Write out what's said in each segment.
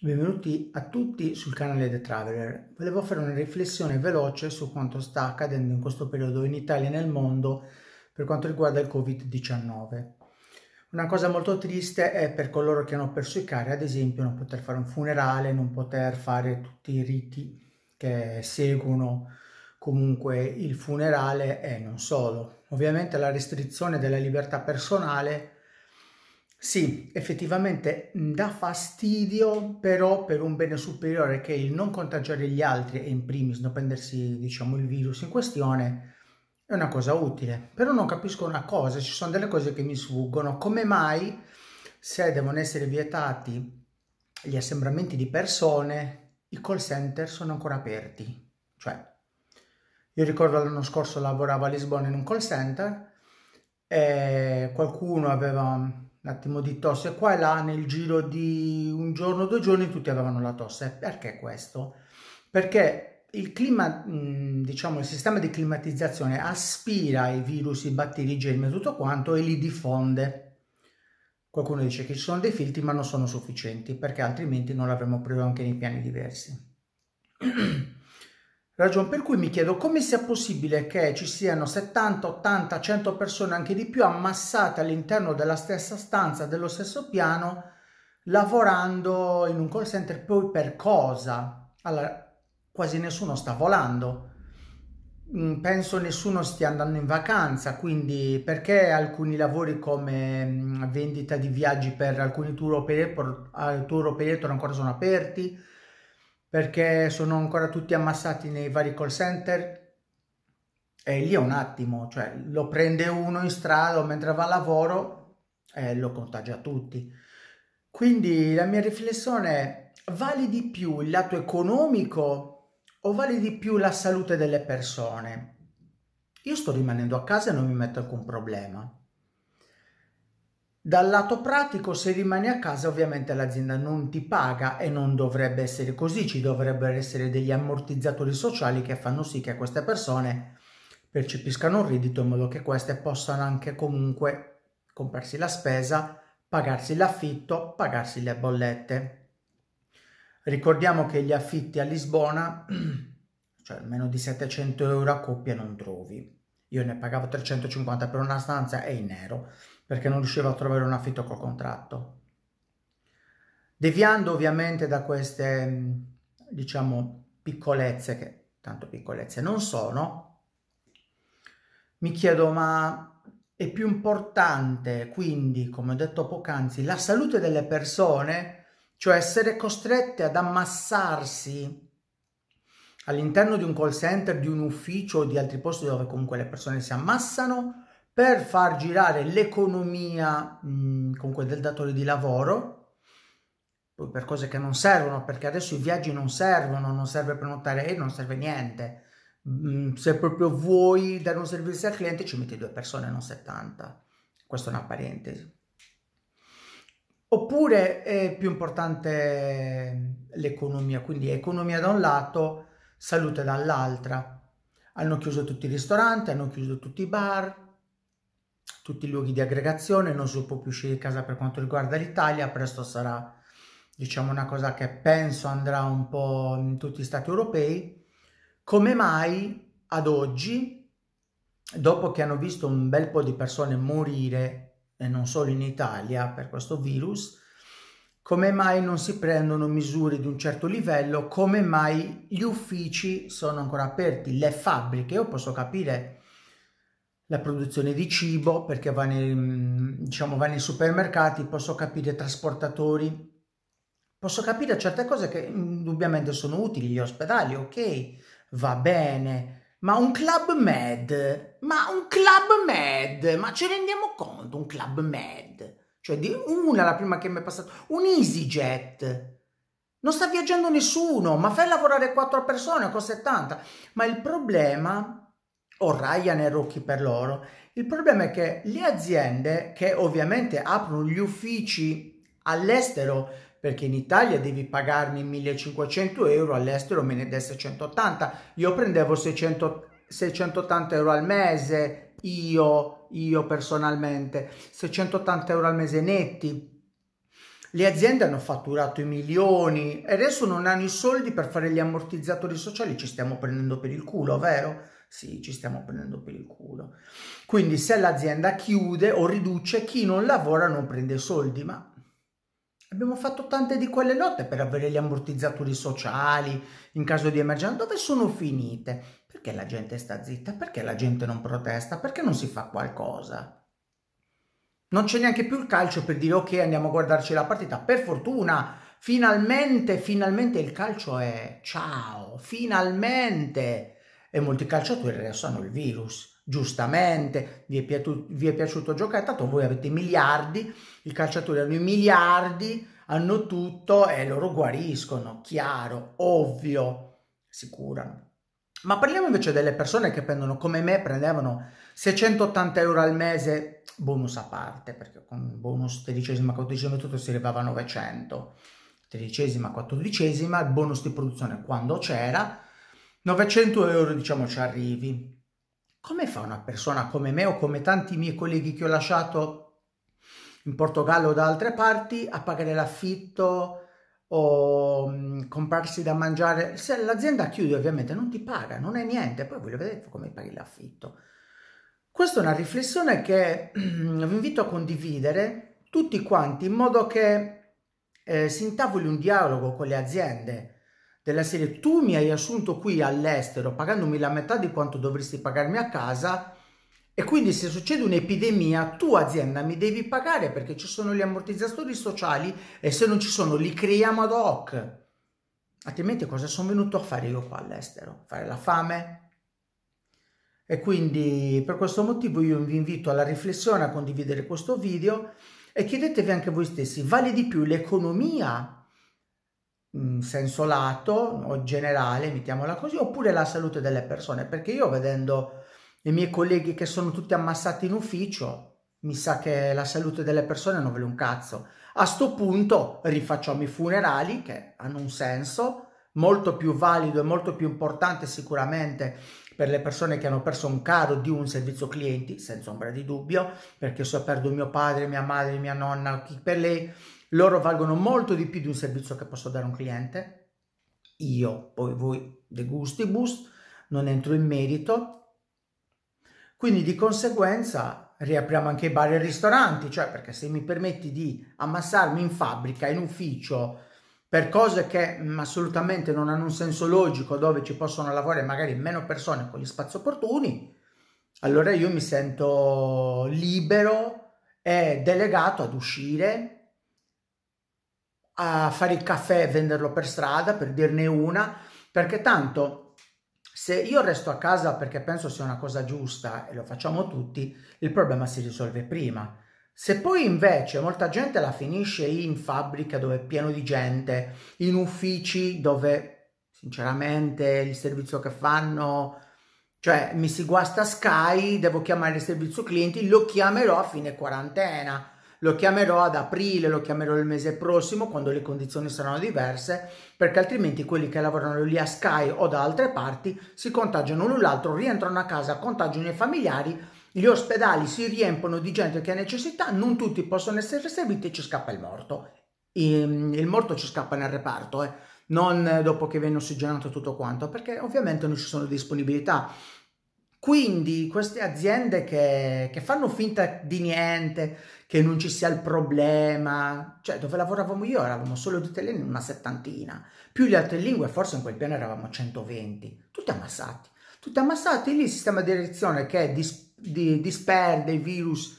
Benvenuti a tutti sul canale The Traveler. Volevo fare una riflessione veloce su quanto sta accadendo in questo periodo in Italia e nel mondo per quanto riguarda il Covid-19. Una cosa molto triste è per coloro che hanno perso i cari, ad esempio, non poter fare un funerale, non poter fare tutti i riti che seguono comunque il funerale e eh, non solo. Ovviamente la restrizione della libertà personale è sì, effettivamente mm, dà fastidio, però per un bene superiore che è il non contagiare gli altri e in primis non prendersi, diciamo, il virus in questione è una cosa utile. Però non capisco una cosa, ci sono delle cose che mi sfuggono. Come mai se devono essere vietati gli assembramenti di persone, i call center sono ancora aperti? Cioè, io ricordo l'anno scorso lavoravo a Lisbona in un call center e eh, qualcuno aveva un attimo di tosse qua e là nel giro di un giorno, due giorni tutti avevano la tosse. Perché questo? Perché il clima, diciamo, il sistema di climatizzazione aspira i virus, i batteri, i germi tutto quanto e li diffonde. Qualcuno dice che ci sono dei filtri ma non sono sufficienti perché altrimenti non l'avremmo preso anche nei piani diversi. Ragion per cui mi chiedo come sia possibile che ci siano 70, 80, 100 persone, anche di più, ammassate all'interno della stessa stanza, dello stesso piano, lavorando in un call center poi per cosa? Allora, quasi nessuno sta volando, mm, penso nessuno stia andando in vacanza, quindi perché alcuni lavori come mm, vendita di viaggi per alcuni tour operator, eh, tour operator ancora sono aperti? perché sono ancora tutti ammassati nei vari call center e lì è un attimo, cioè lo prende uno in strada o mentre va a lavoro e eh, lo contagia tutti. Quindi la mia riflessione è, vale di più il lato economico o vale di più la salute delle persone? Io sto rimanendo a casa e non mi metto alcun problema. Dal lato pratico, se rimani a casa, ovviamente l'azienda non ti paga e non dovrebbe essere così, ci dovrebbero essere degli ammortizzatori sociali che fanno sì che queste persone percepiscano un reddito in modo che queste possano anche comunque comprarsi la spesa, pagarsi l'affitto, pagarsi le bollette. Ricordiamo che gli affitti a Lisbona, cioè almeno di 700 euro a coppia, non trovi. Io ne pagavo 350 per una stanza e in nero, perché non riuscivo a trovare un affitto col contratto. Deviando ovviamente da queste, mm, diciamo, piccolezze, che tanto piccolezze non sono, mi chiedo ma è più importante quindi, come ho detto poc'anzi, la salute delle persone, cioè essere costrette ad ammassarsi all'interno di un call center, di un ufficio o di altri posti dove comunque le persone si ammassano per far girare l'economia mh, comunque del datore di lavoro poi per cose che non servono perché adesso i viaggi non servono, non serve prenotare e non serve niente. Mh, se proprio vuoi dare un servizio al cliente ci metti due persone, non 70. Questa è una parentesi. Oppure è più importante l'economia, quindi economia da un lato salute dall'altra. Hanno chiuso tutti i ristoranti, hanno chiuso tutti i bar, tutti i luoghi di aggregazione, non si può più uscire di casa per quanto riguarda l'Italia, presto sarà diciamo una cosa che penso andrà un po' in tutti gli stati europei. Come mai ad oggi, dopo che hanno visto un bel po' di persone morire, e non solo in Italia per questo virus, come mai non si prendono misure di un certo livello, come mai gli uffici sono ancora aperti, le fabbriche, io posso capire la produzione di cibo perché va nei, mm, diciamo, va nei supermercati, posso capire trasportatori, posso capire certe cose che indubbiamente sono utili, gli ospedali, ok, va bene, ma un club med, ma un club med, ma ci rendiamo conto, un club med cioè di una la prima che mi è passata, un EasyJet. Non sta viaggiando nessuno, ma fai lavorare quattro persone con 70. Ma il problema, o Ryan e o per loro, il problema è che le aziende che ovviamente aprono gli uffici all'estero, perché in Italia devi pagarmi 1500 euro, all'estero me ne desse 180. Io prendevo 600, 680 euro al mese, io, io personalmente, 680 euro al mese netti. Le aziende hanno fatturato i milioni e adesso non hanno i soldi per fare gli ammortizzatori sociali, ci stiamo prendendo per il culo, vero? Sì, ci stiamo prendendo per il culo. Quindi se l'azienda chiude o riduce, chi non lavora non prende i soldi, ma abbiamo fatto tante di quelle lotte per avere gli ammortizzatori sociali in caso di emergenza. Dove sono finite? perché la gente sta zitta? Perché la gente non protesta? Perché non si fa qualcosa? Non c'è neanche più il calcio per dire ok andiamo a guardarci la partita. Per fortuna, finalmente, finalmente il calcio è ciao, finalmente. E molti calciatori adesso hanno il virus, giustamente, vi è, piaciuto, vi è piaciuto giocare, tanto voi avete miliardi, i calciatori hanno i miliardi, hanno tutto e loro guariscono, chiaro, ovvio, si curano. Ma parliamo invece delle persone che prendono, come me, prendevano 680 euro al mese, bonus a parte, perché con bonus tredicesima, quattordicesima e tutto si arrivava a 900. Tredicesima, quattordicesima, il bonus di produzione quando c'era, 900 euro diciamo ci arrivi. Come fa una persona come me o come tanti miei colleghi che ho lasciato in Portogallo o da altre parti a pagare l'affitto, o comprarsi da mangiare. Se l'azienda chiude ovviamente non ti paga, non è niente, poi voglio vedere come paghi l'affitto. Questa è una riflessione che vi invito a condividere tutti quanti in modo che eh, si intavoli un dialogo con le aziende della serie tu mi hai assunto qui all'estero pagandomi la metà di quanto dovresti pagarmi a casa e quindi se succede un'epidemia, tu azienda mi devi pagare perché ci sono gli ammortizzatori sociali e se non ci sono li creiamo ad hoc. Altrimenti cosa sono venuto a fare io qua all'estero? Fare la fame? E quindi per questo motivo io vi invito alla riflessione, a condividere questo video e chiedetevi anche voi stessi, vale di più l'economia in mm, senso lato o generale, mettiamola così, oppure la salute delle persone? Perché io vedendo i miei colleghi che sono tutti ammassati in ufficio, mi sa che la salute delle persone non vale un cazzo. A sto punto rifacciamo i funerali che hanno un senso molto più valido e molto più importante sicuramente per le persone che hanno perso un caro di un servizio clienti, senza ombra di dubbio, perché se ho perduto mio padre, mia madre, mia nonna, per lei, loro valgono molto di più di un servizio che posso dare a un cliente. Io, poi voi, de gustibus, non entro in merito, quindi di conseguenza riapriamo anche i bar e i ristoranti, cioè perché se mi permetti di ammassarmi in fabbrica, in ufficio, per cose che mh, assolutamente non hanno un senso logico, dove ci possono lavorare magari meno persone con gli spazi opportuni, allora io mi sento libero e delegato ad uscire, a fare il caffè e venderlo per strada, per dirne una, perché tanto se io resto a casa perché penso sia una cosa giusta e lo facciamo tutti, il problema si risolve prima. Se poi invece molta gente la finisce in fabbrica dove è pieno di gente, in uffici dove sinceramente il servizio che fanno, cioè mi si guasta Sky, devo chiamare il servizio clienti, lo chiamerò a fine quarantena lo chiamerò ad aprile, lo chiamerò il mese prossimo quando le condizioni saranno diverse perché altrimenti quelli che lavorano lì a Sky o da altre parti si contagiano l'un l'altro, rientrano a casa, contagiano i familiari, gli ospedali si riempono di gente che ha necessità, non tutti possono essere serviti e ci scappa il morto. Ehm, il morto ci scappa nel reparto, eh. non eh, dopo che viene ossigenato tutto quanto, perché ovviamente non ci sono disponibilità. Quindi queste aziende che, che, fanno finta di niente, che non ci sia il problema. Cioè, dove lavoravamo io eravamo solo tutte le lingue una settantina, più le altre lingue, forse in quel piano eravamo 120, tutti ammassati. Tutti ammassati lì il sistema di reazione che dis, di, disperde i virus,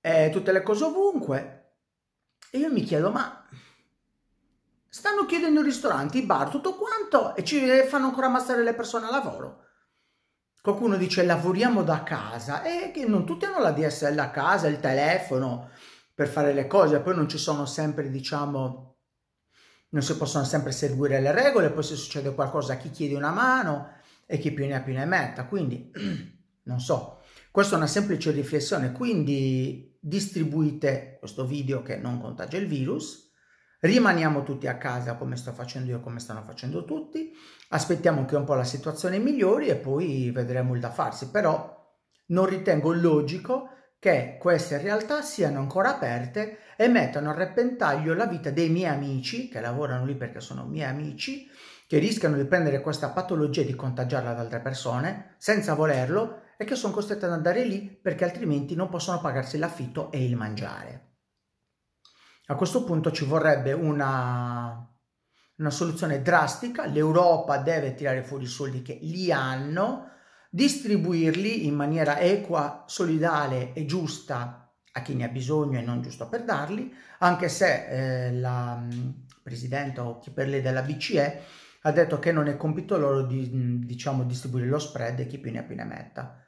eh, tutte le cose ovunque. E io mi chiedo, ma stanno chiudendo i ristoranti, i bar, tutto quanto e ci fanno ancora ammassare le persone al lavoro. Qualcuno dice lavoriamo da casa e che non tutti hanno la DSL a casa, il telefono per fare le cose, poi non ci sono sempre, diciamo, non si possono sempre seguire le regole, poi se succede qualcosa chi chiede una mano e chi più ne ha più ne metta, quindi non so. Questa è una semplice riflessione, quindi distribuite questo video che non contagia il virus rimaniamo tutti a casa come sto facendo io, come stanno facendo tutti, aspettiamo che un po' la situazione migliori e poi vedremo il da farsi, però non ritengo logico che queste realtà siano ancora aperte e mettano a repentaglio la vita dei miei amici, che lavorano lì perché sono miei amici, che rischiano di prendere questa patologia e di contagiarla ad altre persone senza volerlo e che sono costretti ad andare lì perché altrimenti non possono pagarsi l'affitto e il mangiare. A questo punto ci vorrebbe una, una soluzione drastica, l'Europa deve tirare fuori i soldi che li hanno, distribuirli in maniera equa, solidale e giusta a chi ne ha bisogno e non giusto per darli, anche se eh, la mm, Presidente o chi per lei della BCE ha detto che non è compito loro di mm, diciamo, distribuire lo spread e chi più ne ha più ne metta,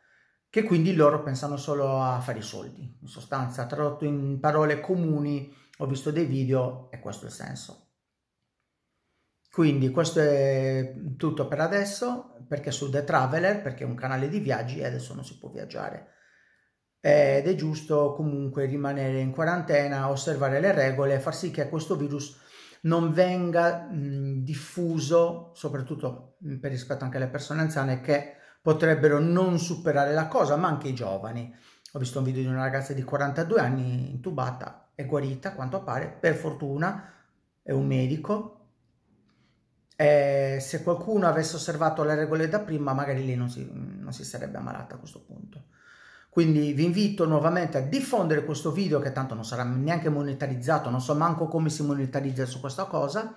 che quindi loro pensano solo a fare i soldi, in sostanza tradotto in parole comuni ho visto dei video e questo è il senso. Quindi questo è tutto per adesso, perché su The Traveler, perché è un canale di viaggi e adesso non si può viaggiare. Ed è giusto comunque rimanere in quarantena, osservare le regole, far sì che questo virus non venga mh, diffuso, soprattutto per rispetto anche alle persone anziane che potrebbero non superare la cosa, ma anche i giovani. Ho visto un video di una ragazza di 42 anni intubata è guarita, quanto pare, per fortuna, è un medico. E eh, se qualcuno avesse osservato le regole da prima, magari lì non si, non si sarebbe ammalata a questo punto. Quindi vi invito nuovamente a diffondere questo video che tanto non sarà neanche monetarizzato, non so manco come si monetarizza su questa cosa,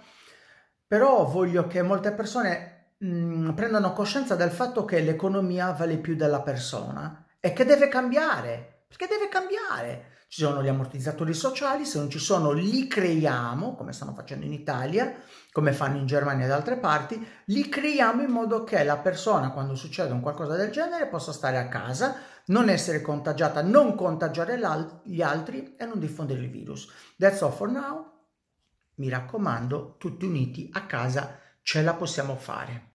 però voglio che molte persone mh, mm, prendano coscienza del fatto che l'economia vale più della persona e che deve cambiare, perché deve cambiare ci sono gli ammortizzatori sociali, se non ci sono li creiamo, come stanno facendo in Italia, come fanno in Germania e da altre parti, li creiamo in modo che la persona quando succede un qualcosa del genere possa stare a casa, non essere contagiata, non contagiare gli altri e non diffondere il virus. That's all for now. Mi raccomando, tutti uniti a casa ce la possiamo fare.